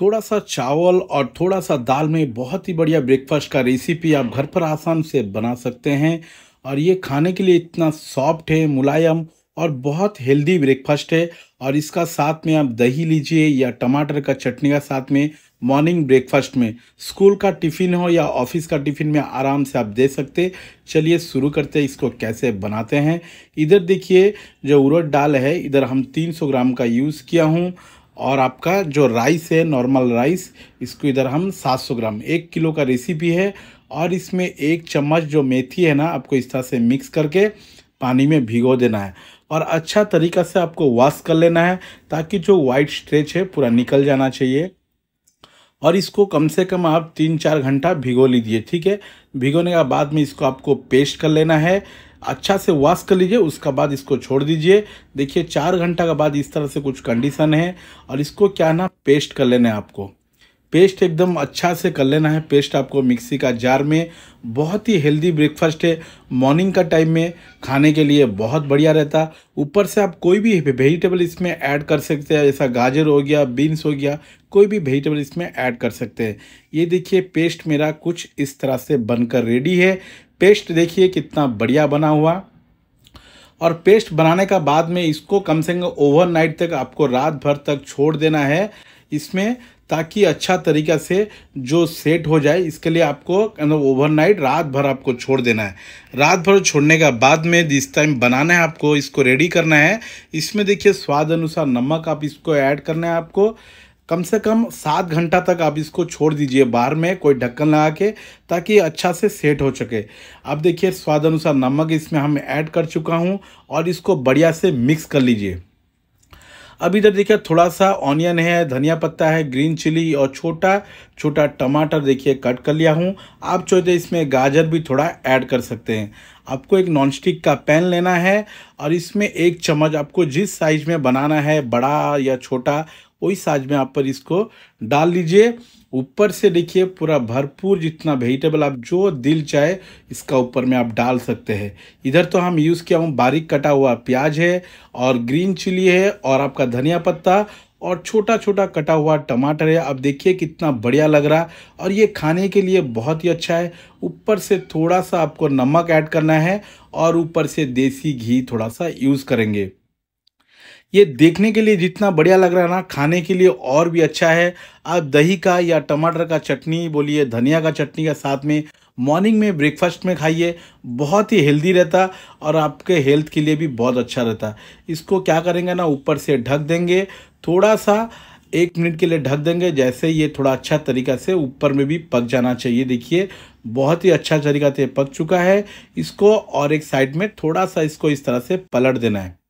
थोड़ा सा चावल और थोड़ा सा दाल में बहुत ही बढ़िया ब्रेकफास्ट का रेसिपी आप घर पर आसान से बना सकते हैं और ये खाने के लिए इतना सॉफ्ट है मुलायम और बहुत हेल्दी ब्रेकफास्ट है और इसका साथ में आप दही लीजिए या टमाटर का चटनी का साथ में मॉर्निंग ब्रेकफास्ट में स्कूल का टिफ़िन हो या ऑफिस का टिफ़िन में आराम से आप दे सकते चलिए शुरू करते हैं इसको कैसे बनाते हैं इधर देखिए जो उड़द दाल है इधर हम 300 ग्राम का यूज़ किया हूँ और आपका जो राइस है नॉर्मल राइस इसको इधर हम 700 ग्राम एक किलो का रेसिपी है और इसमें एक चम्मच जो मेथी है ना आपको इस तरह से मिक्स करके पानी में भिगो देना है और अच्छा तरीका से आपको वॉश कर लेना है ताकि जो वाइट स्ट्रेच है पूरा निकल जाना चाहिए और इसको कम से कम आप तीन चार घंटा भिगो लीजिए ठीक है भिगोने के बाद में इसको आपको पेस्ट कर लेना है अच्छा से वॉश कर लीजिए उसका बाद इसको छोड़ दीजिए देखिए चार घंटा के बाद इस तरह से कुछ कंडीशन है और इसको क्या ना पेस्ट कर लेना है आपको पेस्ट एकदम अच्छा से कर लेना है पेस्ट आपको मिक्सी का जार में बहुत ही हेल्दी ब्रेकफास्ट है मॉर्निंग का टाइम में खाने के लिए बहुत बढ़िया रहता ऊपर से आप कोई भी वेजिटेबल इसमें ऐड कर सकते हैं जैसा गाजर हो गया बीन्स हो गया कोई भी वेजिटेबल इसमें ऐड कर सकते हैं ये देखिए पेस्ट मेरा कुछ इस तरह से बनकर रेडी है पेस्ट देखिए कितना बढ़िया बना हुआ और पेस्ट बनाने का बाद में इसको कम से कम ओवरनाइट तक आपको रात भर तक छोड़ देना है इसमें ताकि अच्छा तरीका से जो सेट हो जाए इसके लिए आपको ओवरनाइट मतलब रात भर आपको छोड़ देना है रात भर छोड़ने का बाद में जिस टाइम बनाना है आपको इसको रेडी करना है इसमें देखिए स्वाद अनुसार नमक आप इसको ऐड करना है आपको कम से कम सात घंटा तक आप इसको छोड़ दीजिए बाहर में कोई ढक्कन लगा के ताकि अच्छा से सेट हो सके अब देखिए स्वाद अनुसार नमक इसमें हम ऐड कर चुका हूँ और इसको बढ़िया से मिक्स कर लीजिए अब इधर तो देखिए थोड़ा सा ऑनियन है धनिया पत्ता है ग्रीन चिली और छोटा छोटा टमाटर देखिए कट कर लिया हूँ आप चाहते तो इसमें गाजर भी थोड़ा ऐड कर सकते हैं आपको एक नॉनस्टिक का पैन लेना है और इसमें एक चम्मच आपको जिस साइज में बनाना है बड़ा या छोटा वही साइज में आप पर इसको डाल लीजिए ऊपर से देखिए पूरा भरपूर जितना वेजिटेबल आप जो दिल चाहे इसका ऊपर में आप डाल सकते हैं इधर तो हम यूज़ किया हूँ बारीक कटा हुआ प्याज है और ग्रीन चिली है और आपका धनिया पत्ता और छोटा छोटा कटा हुआ टमाटर है आप देखिए कितना बढ़िया लग रहा और ये खाने के लिए बहुत ही अच्छा है ऊपर से थोड़ा सा आपको नमक ऐड करना है और ऊपर से देसी घी थोड़ा सा यूज़ करेंगे ये देखने के लिए जितना बढ़िया लग रहा है ना खाने के लिए और भी अच्छा है आप दही का या टमाटर का चटनी बोलिए धनिया का चटनी का साथ में मॉर्निंग में ब्रेकफास्ट में खाइए बहुत ही हेल्दी रहता और आपके हेल्थ के लिए भी बहुत अच्छा रहता इसको क्या करेंगे ना ऊपर से ढक देंगे थोड़ा सा एक मिनट के लिए ढक देंगे जैसे ये थोड़ा अच्छा तरीका से ऊपर में भी पक जाना चाहिए देखिए बहुत ही अच्छा तरीका से पक चुका है इसको और एक साइड में थोड़ा सा इसको इस तरह से पलट देना है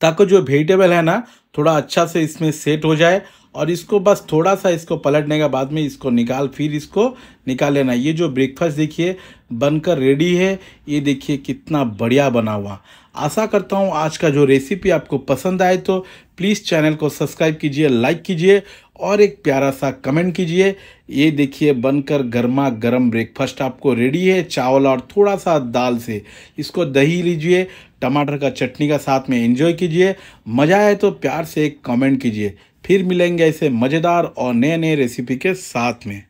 ताकि जो वेजिटेबल है ना थोड़ा अच्छा से इसमें सेट हो जाए और इसको बस थोड़ा सा इसको पलटने के बाद में इसको निकाल फिर इसको निकाल लेना ये जो ब्रेकफास्ट देखिए बनकर रेडी है ये देखिए कितना बढ़िया बना हुआ आशा करता हूँ आज का जो रेसिपी आपको पसंद आए तो प्लीज़ चैनल को सब्सक्राइब कीजिए लाइक कीजिए और एक प्यारा सा कमेंट कीजिए ये देखिए बनकर गर्मा गर्म ब्रेकफास्ट आपको रेडी है चावल और थोड़ा सा दाल से इसको दही लीजिए टमाटर का चटनी का साथ में एंजॉय कीजिए मज़ा आए तो प्यार से एक कमेंट कीजिए फिर मिलेंगे ऐसे मज़ेदार और नए नए रेसिपी के साथ में